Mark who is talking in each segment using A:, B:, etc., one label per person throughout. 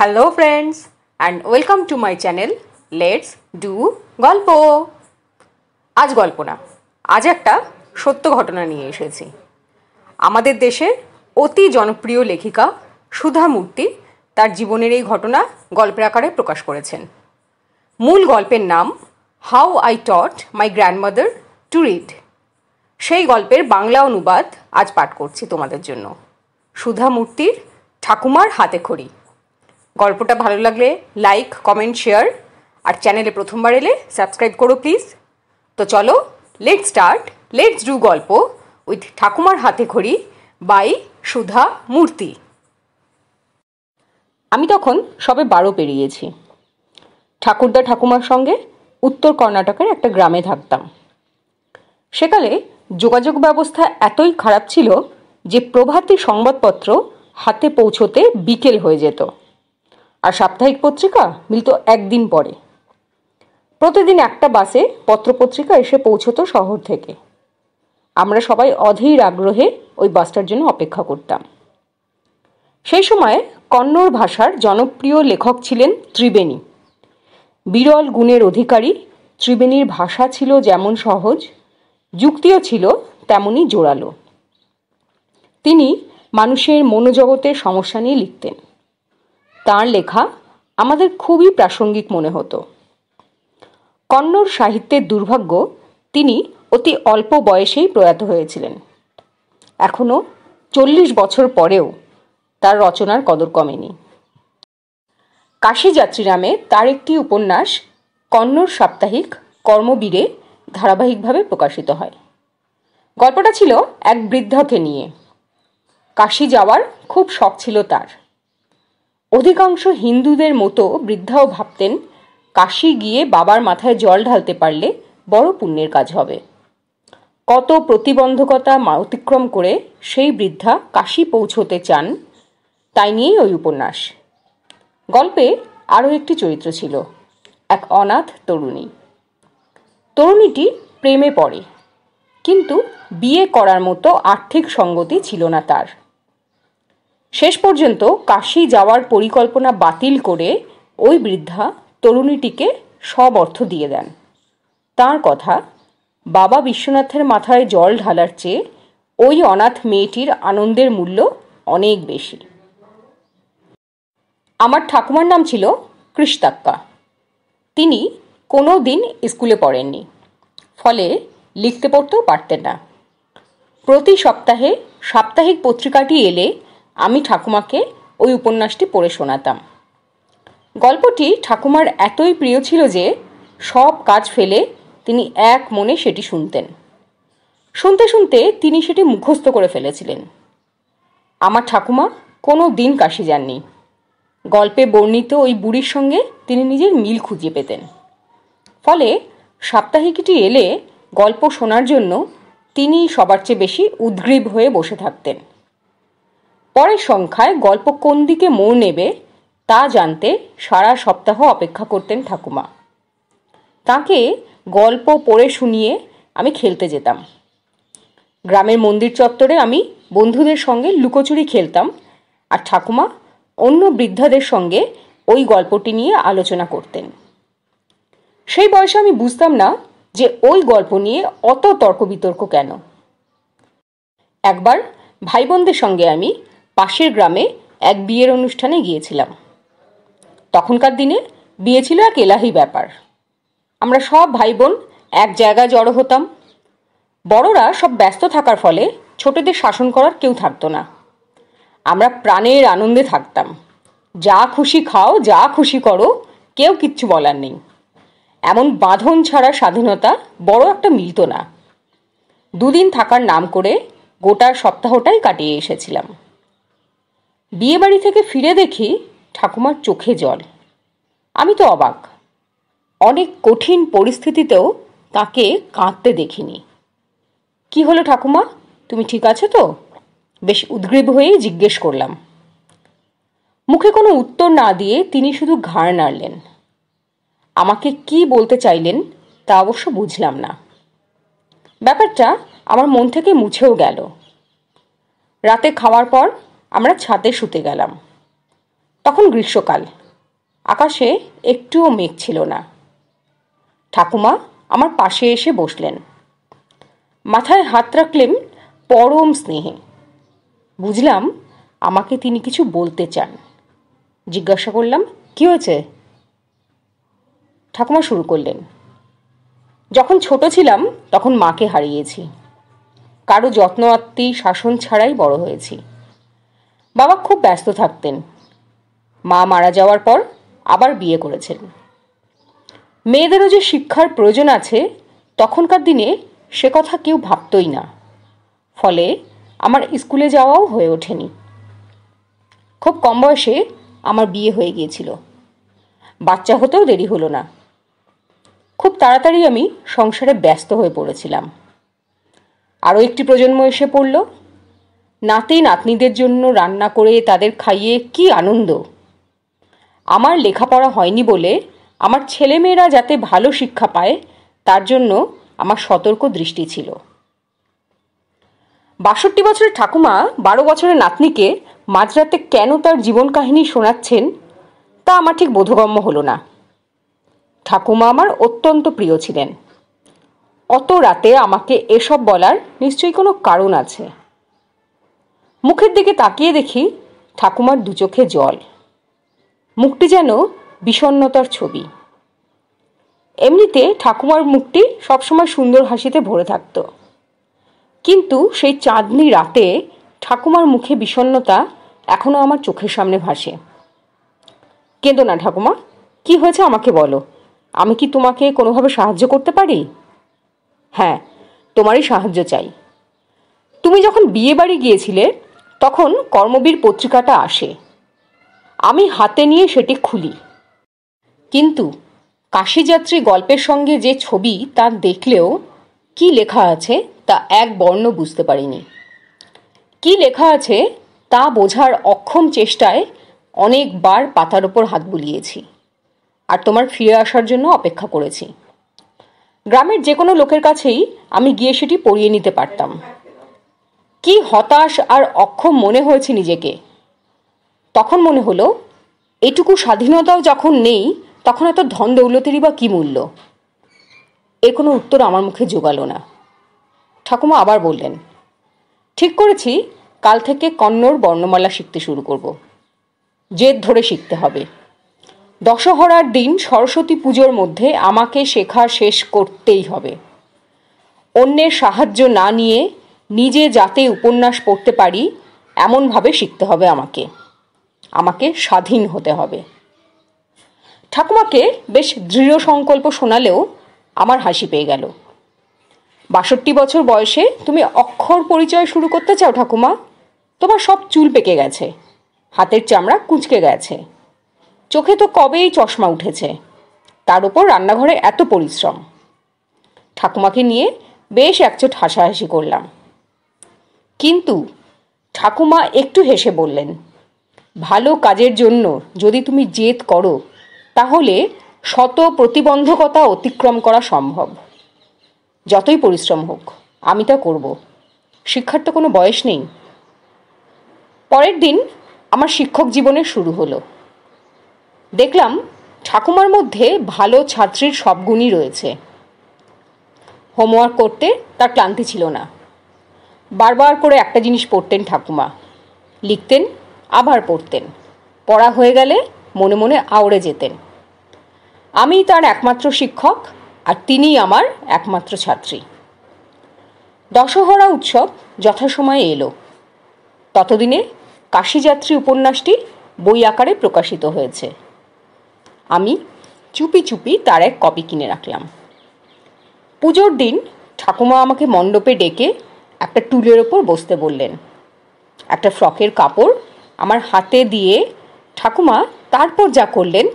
A: hello friends and welcome to my channel let's do গল্প আজ গল্প না আজ একটা সত্য ঘটনা নিয়ে এসেছি আমাদের দেশের অতি জনপ্রিয় লেখিকা সুধা মূর্তি তার জীবনের এই ঘটনা গল্পের আকারে প্রকাশ করেছেন মূল গল্পের নাম how I taught my grandmother to read সেই গল্পের বাংলা অনুবাদ আজ পাঠ করছি তোমাদের জন্য সুধা মূর্তির ঠাকুমার হাতে খড়ি গল্পটা ভালো লাগলে লাইক কমেন্ট শেয়ার আর চ্যানেলে প্রথমবার এলে সাবস্ক্রাইব করো প্লিজ তো চলো লেট স্টার্ট লেটস ডু গল্প উইথ ঠাকুমার হাতে ঘড়ি বাই সুধা মূর্তি আমি তখন সবে বারো পেরিয়েছি ঠাকুরদা ঠাকুমার সঙ্গে উত্তর কর্ণাটকের একটা গ্রামে থাকতাম সেকালে যোগাযোগ ব্যবস্থা এতই খারাপ ছিল যে প্রভাতী সংবাদপত্র হাতে পৌঁছতে বিকেল হয়ে যেত আর সাপ্তাহিক পত্রিকা মিলত একদিন পরে প্রতিদিন একটা বাসে পত্রপত্রিকা এসে পৌঁছতো শহর থেকে আমরা সবাই অধীর আগ্রহে ওই বাসটার জন্য অপেক্ষা করতাম সেই সময় কন্নড় ভাষার জনপ্রিয় লেখক ছিলেন ত্রিবেণী বিরল গুণের অধিকারী ত্রিবেণীর ভাষা ছিল যেমন সহজ যুক্তিও ছিল তেমনই জোরালো তিনি মানুষের মনোজগতের সমস্যা নিয়ে লিখতেন তাঁর লেখা আমাদের খুবই প্রাসঙ্গিক মনে হতো কন্নড় সাহিত্যের দুর্ভাগ্য তিনি অতি অল্প বয়সেই প্রয়াত হয়েছিলেন এখনও চল্লিশ বছর পরেও তার রচনার কদর কমেনি কাশী যাত্রী নামে তার একটি উপন্যাস কন্নড় সাপ্তাহিক কর্মবীরে ধারাবাহিকভাবে প্রকাশিত হয় গল্পটা ছিল এক বৃদ্ধাকে নিয়ে কাশি যাওয়ার খুব শখ ছিল তার অধিকাংশ হিন্দুদের মতো বৃদ্ধাও ভাবতেন কাশি গিয়ে বাবার মাথায় জল ঢালতে পারলে বড় পুণ্যের কাজ হবে কত প্রতিবন্ধকতা অতিক্রম করে সেই বৃদ্ধা কাশি পৌঁছতে চান তাই নিয়েই ওই উপন্যাস গল্পে আরও একটি চরিত্র ছিল এক অনাথ তরুণী তরুণীটি প্রেমে পড়ে কিন্তু বিয়ে করার মতো আর্থিক সঙ্গতি ছিল না তার শেষ পর্যন্ত কাশি যাওয়ার পরিকল্পনা বাতিল করে ওই বৃদ্ধা তরুণীটিকে সব অর্থ দিয়ে দেন তার কথা বাবা বিশ্বনাথের মাথায় জল ঢালার চেয়ে ওই অনাথ মেয়েটির আনন্দের মূল্য অনেক বেশি আমার ঠাকুমার নাম ছিল কৃষ্তাক্কা তিনি কোনো দিন স্কুলে পড়েননি ফলে লিখতে পড়তেও পারতেন না প্রতি সপ্তাহে সাপ্তাহিক পত্রিকাটি এলে আমি ঠাকুমাকে ওই উপন্যাসটি পড়ে শোনাতাম গল্পটি ঠাকুমার এতই প্রিয় ছিল যে সব কাজ ফেলে তিনি এক মনে সেটি শুনতেন শুনতে শুনতে তিনি সেটি মুখস্থ করে ফেলেছিলেন আমার ঠাকুমা কোনো দিন কাশি যাননি গল্পে বর্ণিত ওই বুড়ির সঙ্গে তিনি নিজের মিল খুঁজে পেতেন ফলে সাপ্তাহিকটি এলে গল্প শোনার জন্য তিনি সবার চেয়ে বেশি উদ্গ্রীব হয়ে বসে থাকতেন পরের সংখ্যায় গল্প কোন দিকে মোড় নেবে তা জানতে সারা সপ্তাহ অপেক্ষা করতেন ঠাকুমা তাকে গল্প পড়ে শুনিয়ে আমি খেলতে যেতাম গ্রামের মন্দির চত্বরে আমি বন্ধুদের সঙ্গে লুকোচুরি খেলতাম আর ঠাকুমা অন্য বৃদ্ধাদের সঙ্গে ওই গল্পটি নিয়ে আলোচনা করতেন সেই বয়সে আমি বুঝতাম না যে ওই গল্প নিয়ে অত তর্ক বিতর্ক কেন একবার ভাই বোনদের সঙ্গে আমি পাশের গ্রামে এক বিয়ের অনুষ্ঠানে গিয়েছিলাম তখনকার দিনে বিয়ে ছিল এক এলাহি ব্যাপার আমরা সব ভাই বোন এক জায়গায় জড়ো হতাম বড়রা সব ব্যস্ত থাকার ফলে ছোটদের শাসন করার কেউ থাকতো না আমরা প্রাণের আনন্দে থাকতাম যা খুশি খাও যা খুশি করো কেউ কিচ্ছু বলার নেই এমন বাঁধন ছাড়া স্বাধীনতা বড় একটা মিলত না দুদিন থাকার নাম করে গোটা সপ্তাহটাই কাটিয়ে এসেছিলাম বিয়েবাড়ি থেকে ফিরে দেখি ঠাকুমার চোখে জল আমি তো অবাক অনেক কঠিন পরিস্থিতিতেও তাকে কাঁদতে দেখিনি কি হলো ঠাকুমা তুমি ঠিক আছো তো বেশ উদ্গ্রীব হয়েই জিজ্ঞেস করলাম মুখে কোনো উত্তর না দিয়ে তিনি শুধু ঘাড় নাড়লেন আমাকে কি বলতে চাইলেন তা অবশ্য বুঝলাম না ব্যাপারটা আমার মন থেকে মুছেও গেল রাতে খাওয়ার পর আমরা ছাদে শুতে গেলাম তখন গ্রীষ্মকাল আকাশে একটুও মেঘ ছিল না ঠাকুমা আমার পাশে এসে বসলেন মাথায় হাত রাখলেন পরম স্নেহে বুঝলাম আমাকে তিনি কিছু বলতে চান জিজ্ঞাসা করলাম কি হয়েছে ঠাকুমা শুরু করলেন যখন ছোট ছিলাম তখন মাকে হারিয়েছি কারো যত্ন আত্মীয় শাসন ছাড়াই বড় হয়েছি বাবা খুব ব্যস্ত থাকতেন মা মারা যাওয়ার পর আবার বিয়ে করেছেন মেয়েদেরও যে শিক্ষার প্রয়োজন আছে তখনকার দিনে সে কথা কেউ ভাবতই না ফলে আমার স্কুলে যাওয়াও হয়ে ওঠেনি খুব কম বয়সে আমার বিয়ে হয়ে গিয়েছিল বাচ্চা হতেও দেরি হলো না খুব তাড়াতাড়ি আমি সংসারে ব্যস্ত হয়ে পড়েছিলাম আরও একটি প্রজন্ম এসে পড়ল নাতি নাতনিদের জন্য রান্না করে তাদের খাইয়ে কি আনন্দ আমার লেখাপড়া হয়নি বলে আমার ছেলেমেয়েরা যাতে ভালো শিক্ষা পায় তার জন্য আমার সতর্ক দৃষ্টি ছিল বাষট্টি বছরের ঠাকুমা বারো বছরের নাতনিকে মাঝরাতে কেন তার জীবন কাহিনী শোনাচ্ছেন তা আমার ঠিক বোধগম্য হলো না ঠাকুমা আমার অত্যন্ত প্রিয় ছিলেন অত রাতে আমাকে এসব বলার নিশ্চয়ই কোনো কারণ আছে মুখের দিকে তাকিয়ে দেখি ঠাকুমার দু চোখে জল মুখটি যেন বিষণ্নতার ছবি এমনিতে ঠাকুমার মুখটি সবসময় সুন্দর হাসিতে ভরে থাকত কিন্তু সেই চাঁদনি রাতে ঠাকুমার মুখে বিষণ্নতা এখনও আমার চোখের সামনে ভাসে কেঁদো না ঠাকুমা কি হয়েছে আমাকে বলো আমি কি তোমাকে কোনোভাবে সাহায্য করতে পারি হ্যাঁ তোমারই সাহায্য চাই তুমি যখন বিয়ে বাড়ি গিয়েছিলে তখন কর্মবীর পত্রিকাটা আসে আমি হাতে নিয়ে সেটি খুলি কিন্তু কাশীযাত্রী গল্পের সঙ্গে যে ছবি তা দেখলেও কি লেখা আছে তা এক বর্ণ বুঝতে পারিনি কি লেখা আছে তা বোঝার অক্ষম চেষ্টায় অনেকবার পাতার ওপর হাত বুলিয়েছি আর তোমার ফিরে আসার জন্য অপেক্ষা করেছি গ্রামের যে কোনো লোকের কাছেই আমি গিয়ে সেটি পড়িয়ে নিতে পারতাম কি হতাশ আর অক্ষম মনে হয়েছে নিজেকে তখন মনে হলো এটুকু স্বাধীনতাও যখন নেই তখন এত ধন দৌলতেরই বা কী মূল্য এর কোনো উত্তর আমার মুখে জোগালো না ঠাকুমা আবার বললেন ঠিক করেছি কাল থেকে কন্নড় বর্ণমালা শিখতে শুরু করব জেদ ধরে শিখতে হবে দশহরার দিন সরস্বতী পুজোর মধ্যে আমাকে শেখা শেষ করতেই হবে অন্যের সাহায্য না নিয়ে নিজে যাতে উপন্যাস পড়তে পারি এমনভাবে শিখতে হবে আমাকে আমাকে স্বাধীন হতে হবে ঠাকুমাকে বেশ দৃঢ় সংকল্প শোনালেও আমার হাসি পেয়ে গেল বাষট্টি বছর বয়সে তুমি অক্ষর পরিচয় শুরু করতে চাও ঠাকুমা তোমার সব চুল পেকে গেছে হাতের চামড়া কুঁচকে গেছে চোখে তো কবেই চশমা উঠেছে তার উপর রান্নাঘরে এত পরিশ্রম ঠাকুমাকে নিয়ে বেশ একচোট হাসাহাসি করলাম কিন্তু ঠাকুমা একটু হেসে বললেন ভালো কাজের জন্য যদি তুমি জেদ করো তাহলে শত প্রতিবন্ধকতা অতিক্রম করা সম্ভব যতই পরিশ্রম হোক আমি তা করব শিক্ষার তো কোনো বয়স নেই পরের দিন আমার শিক্ষক জীবনে শুরু হলো দেখলাম ঠাকুমার মধ্যে ভালো ছাত্রীর সব গুণই রয়েছে হোমওয়ার্ক করতে তার ক্লান্তি ছিল না বারবার করে একটা জিনিস পড়তেন ঠাকুমা লিখতেন আবার পড়তেন পড়া হয়ে গেলে মনে মনে আওড়ে যেতেন আমি তার একমাত্র শিক্ষক আর তিনিই আমার একমাত্র ছাত্রী দশহরা উৎসব যথাসময়ে এলো ততদিনে কাশীযাত্রী উপন্যাসটি বই আকারে প্রকাশিত হয়েছে আমি চুপি চুপি তার এক কপি কিনে রাখলাম পুজোর দিন ঠাকুমা আমাকে মণ্ডপে ডেকে একটা টুলের ওপর বসতে বললেন একটা ফ্রকের কাপড় আমার হাতে দিয়ে ঠাকুমা তারপর যা করলেন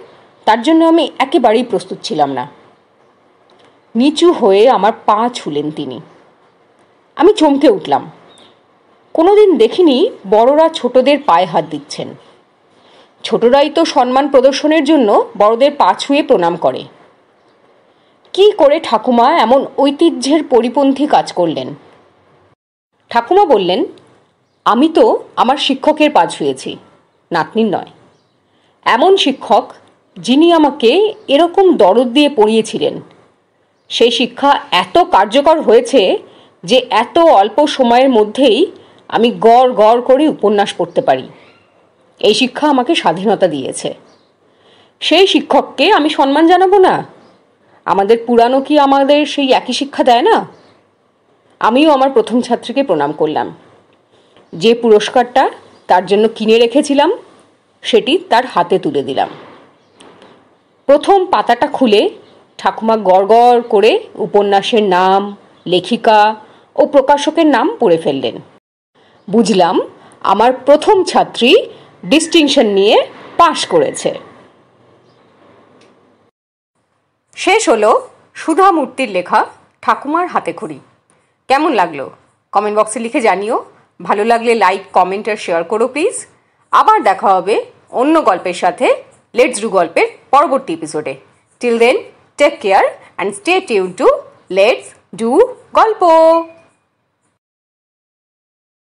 A: তার জন্য আমি একেবারেই প্রস্তুত ছিলাম না নিচু হয়ে আমার পা ছুলেন তিনি আমি চমকে উঠলাম কোনোদিন দেখিনি বড়রা ছোটদের পায়ে হাত দিচ্ছেন ছোটরাই তো সম্মান প্রদর্শনের জন্য বড়দের পা ছুঁয়ে প্রণাম করে কি করে ঠাকুমা এমন ঐতিহ্যের পরিপন্থী কাজ করলেন ঠাকুমা বললেন আমি তো আমার শিক্ষকের পা ছুঁয়েছি নাতনির নয় এমন শিক্ষক যিনি আমাকে এরকম দরদ দিয়ে পড়িয়েছিলেন সেই শিক্ষা এত কার্যকর হয়েছে যে এত অল্প সময়ের মধ্যেই আমি গড় গড় করে উপন্যাস পড়তে পারি এই শিক্ষা আমাকে স্বাধীনতা দিয়েছে সেই শিক্ষককে আমি সম্মান জানাবো না আমাদের পুরানো কি আমাদের সেই একই শিক্ষা দেয় না আমিও আমার প্রথম ছাত্রীকে প্রণাম করলাম যে পুরস্কারটা তার জন্য কিনে রেখেছিলাম সেটি তার হাতে তুলে দিলাম প্রথম পাতাটা খুলে ঠাকুমা গড় করে উপন্যাসের নাম লেখিকা ও প্রকাশকের নাম পড়ে ফেললেন বুঝলাম আমার প্রথম ছাত্রী ডিস্টিংশন নিয়ে পাশ করেছে শেষ হলো সুধা মূর্তির লেখা ঠাকুমার হাতে খড়ি কেমন লাগলো কমেন্ট বক্সে লিখে জানিও ভালো লাগলে লাইক কমেন্ট আর শেয়ার করো প্লিজ আবার দেখা হবে অন্য গল্পের সাথে লেটস ডু গল্পের পরবর্তী এপিসোডে till then take care and stay tune to let's do গল্প